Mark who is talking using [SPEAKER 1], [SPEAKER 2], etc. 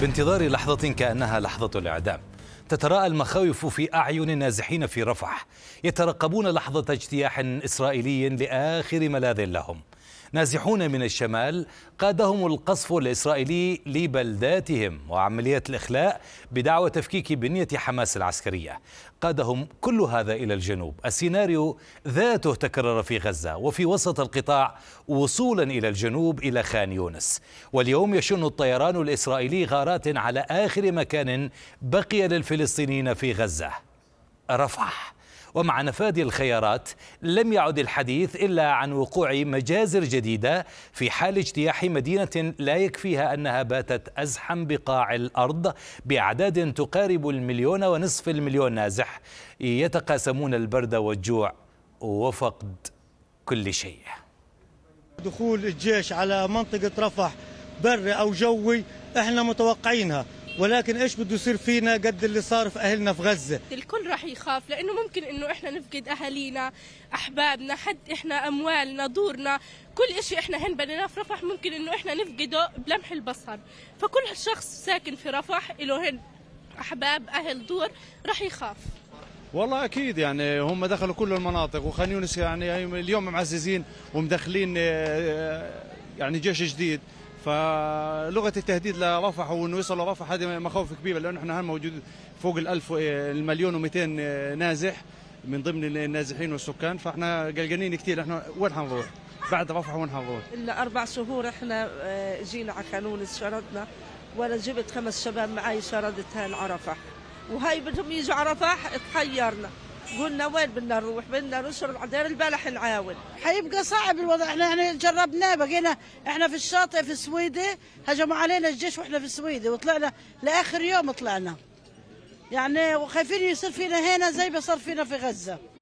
[SPEAKER 1] بانتظار لحظة كأنها لحظة الإعدام تتراءى المخاوف في أعين النازحين في رفح يترقبون لحظة اجتياح إسرائيلي لآخر ملاذ لهم نازحون من الشمال قادهم القصف الإسرائيلي لبلداتهم وعمليات الإخلاء بدعوى تفكيك بنية حماس العسكرية قادهم كل هذا إلى الجنوب السيناريو ذاته تكرر في غزة وفي وسط القطاع وصولا إلى الجنوب إلى خان يونس واليوم يشن الطيران الإسرائيلي غارات على آخر مكان بقي للفلسطينيين في غزة رفح ومع نفاذ الخيارات لم يعد الحديث إلا عن وقوع مجازر جديدة في حال اجتياح مدينة لا يكفيها أنها باتت أزحم بقاع الأرض بأعداد تقارب المليون ونصف المليون نازح يتقاسمون البرد والجوع وفقد كل شيء
[SPEAKER 2] دخول الجيش على منطقة رفح بري أو جوي احنا متوقعينها ولكن ايش بده يصير فينا قد اللي صار في اهلنا في غزه
[SPEAKER 3] الكل راح يخاف لانه ممكن انه احنا نفقد اهالينا احبابنا حد احنا اموالنا دورنا كل شيء احنا هن بنيناه في رفح ممكن انه احنا نفقده بلمح البصر فكل شخص ساكن في رفح له هن احباب اهل دور راح يخاف
[SPEAKER 4] والله اكيد يعني هم دخلوا كل المناطق وخان يونس يعني اليوم معززين ومدخلين آه، يعني جيش جديد فلغه التهديد لرفح وانه يوصلوا رفح هذه مخاوف كبيره لانه احنا هم موجود فوق ال1000 آه، المليون و200 آه، نازح من ضمن النازحين والسكان فاحنا قلقانين كثير احنا وين حنروح؟ بعد رفح وين حنروح؟
[SPEAKER 5] الا اربع شهور احنا آه، جينا على خانون شردنا وانا جبت خمس شباب معي شردت هان وهي بدهم يجوا عرفه تحيرنا قلنا وين بدنا نروح بدنا نشرب عدير البلح نعاون حيبقى صعب الوضع احنا يعني جربناه بقينا احنا في الشاطئ في السويدة هجموا علينا الجيش واحنا في السويدة وطلعنا لاخر يوم طلعنا يعني وخايفين يصير فينا هنا زي ما صار
[SPEAKER 2] فينا في غزة